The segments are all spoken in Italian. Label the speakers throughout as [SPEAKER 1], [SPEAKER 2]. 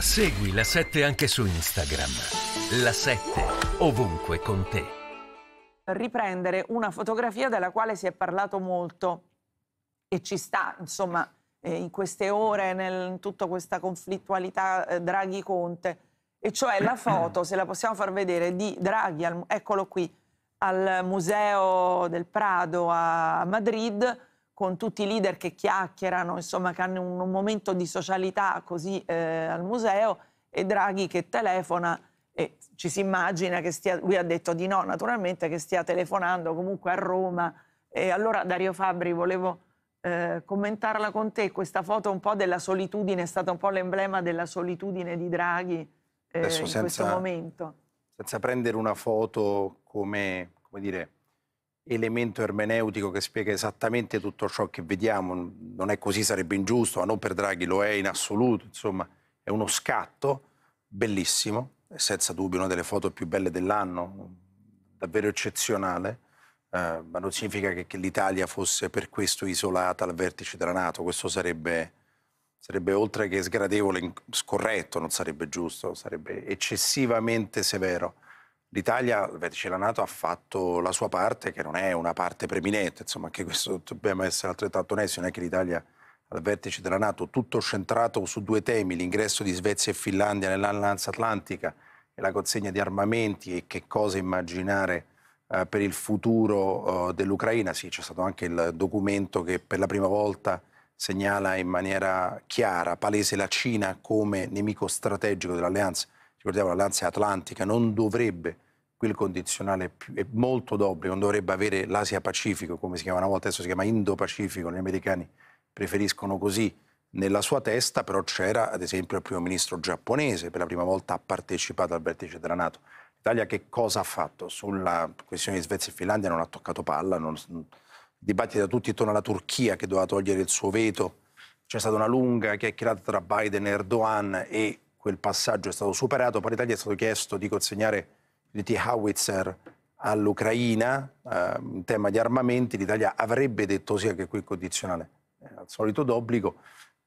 [SPEAKER 1] Segui la 7 anche su Instagram. La 7 ovunque con te. Riprendere una fotografia della quale si è parlato molto e ci sta, insomma, eh, in queste ore, nel, in tutta questa conflittualità eh, Draghi-Conte, e cioè la foto, se la possiamo far vedere, di Draghi, al, eccolo qui, al Museo del Prado a Madrid con tutti i leader che chiacchierano, insomma, che hanno un, un momento di socialità così eh, al museo e Draghi che telefona e ci si immagina che stia, lui ha detto di no, naturalmente, che stia telefonando comunque a Roma. E allora Dario Fabri volevo... Eh, commentarla con te, questa foto un po' della solitudine, è stata un po' l'emblema della solitudine di Draghi eh, in senza, questo momento.
[SPEAKER 2] Senza prendere una foto come, come dire, elemento ermeneutico che spiega esattamente tutto ciò che vediamo. Non è così, sarebbe ingiusto, ma non per Draghi lo è in assoluto. Insomma, è uno scatto bellissimo, è senza dubbio una delle foto più belle dell'anno, davvero eccezionale. Eh, ma non significa che, che l'Italia fosse per questo isolata al vertice della Nato, questo sarebbe, sarebbe oltre che sgradevole, scorretto, non sarebbe giusto, sarebbe eccessivamente severo l'Italia, vertice della Nato, ha fatto la sua parte, che non è una parte preminente, insomma, anche questo dobbiamo essere altrettanto onesti, non è che l'Italia al vertice della Nato, tutto centrato su due temi, l'ingresso di Svezia e Finlandia nell'Alleanza Atlantica e la consegna di armamenti e che cosa immaginare eh, per il futuro eh, dell'Ucraina. Sì, c'è stato anche il documento che per la prima volta segnala in maniera chiara, palese la Cina come nemico strategico dell'alleanza ricordiamo l'Alleanza Atlantica non dovrebbe, qui il condizionale è, molto d'obbligo, non dovrebbe avere l'Asia-Pacifico, come si chiama una volta, adesso si chiama Indo-Pacifico, gli americani preferiscono così. Nella sua testa però c'era ad esempio il primo ministro giapponese, per la prima volta ha partecipato al vertice della Nato. L'Italia che cosa ha fatto? Sulla questione di Svezia e Finlandia non ha toccato palla, non, dibattiti da tutti intorno alla Turchia che doveva togliere il suo veto, c'è stata una lunga chiacchierata tra Biden e Erdogan e quel passaggio è stato superato, poi l'Italia è stato chiesto di consegnare i T-Howitzer all'Ucraina, eh, in tema di armamenti, l'Italia avrebbe detto sì anche qui condizionale al solito d'obbligo,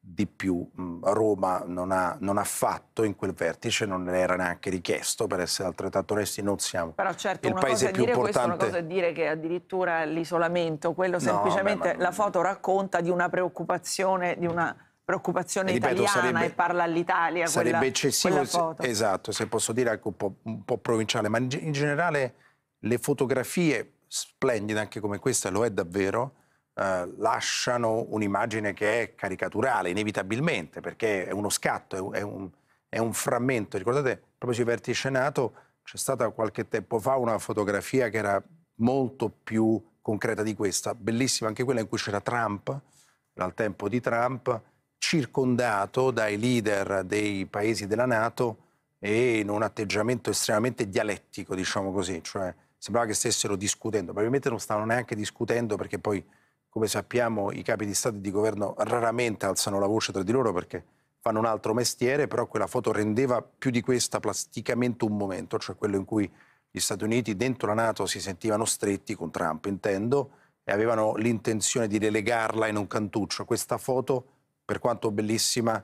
[SPEAKER 2] di più Roma non ha, non ha, fatto in quel vertice, non era neanche richiesto, per essere altrettanto onesti non siamo Però certo, il paese più importante. Però certo, una cosa è
[SPEAKER 1] dire che addirittura l'isolamento, quello semplicemente no, beh, ma... la foto racconta di una preoccupazione, di una preoccupazione ripeto, italiana sarebbe, e parla all'Italia. Sarebbe quella, eccessivo, quella
[SPEAKER 2] esatto, se posso dire anche un po', un po provinciale, ma in, generale le fotografie splendide, anche come questa lo è davvero, eh, lasciano un'immagine che è caricaturale, inevitabilmente, perché è uno scatto, è, è, un, è un, frammento. Ricordate, proprio sui vertici Nato c'è stata qualche tempo fa una fotografia che era molto più concreta di questa, bellissima anche quella in cui c'era Trump, dal tempo di Trump, circondato dai leader dei paesi della Nato e in un atteggiamento estremamente dialettico, diciamo così, cioè sembrava che stessero discutendo, probabilmente non stavano neanche discutendo perché poi, come sappiamo, i capi di Stato e di governo raramente alzano la voce tra di loro perché fanno un altro mestiere, però quella foto rendeva più di questa plasticamente un momento, cioè quello in cui gli Stati Uniti dentro la Nato si sentivano stretti, con Trump intendo, e avevano l'intenzione di relegarla in un cantuccio. Questa foto per quanto bellissima,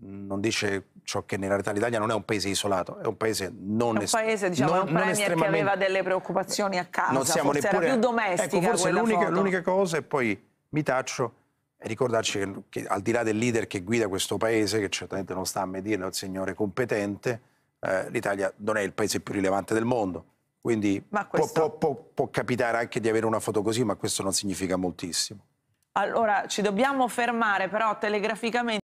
[SPEAKER 2] non dice ciò che nella realtà l'Italia non è un paese isolato, è un paese non È un paese, diciamo, non, un premier che aveva
[SPEAKER 1] delle preoccupazioni a casa, non siamo forse neppure... era più domestica ecco, forse l'unica, l'unica,
[SPEAKER 2] cosa, e poi mi taccio, è ricordarci che, che, al di là del leader che guida questo paese, che certamente non sta a medirlo, è un signore competente, eh, l'Italia non è il paese più rilevante del mondo. Quindi questo... può, può, può, può capitare anche di avere una foto così, ma questo non significa moltissimo.
[SPEAKER 1] Allora, ci dobbiamo fermare però telegraficamente.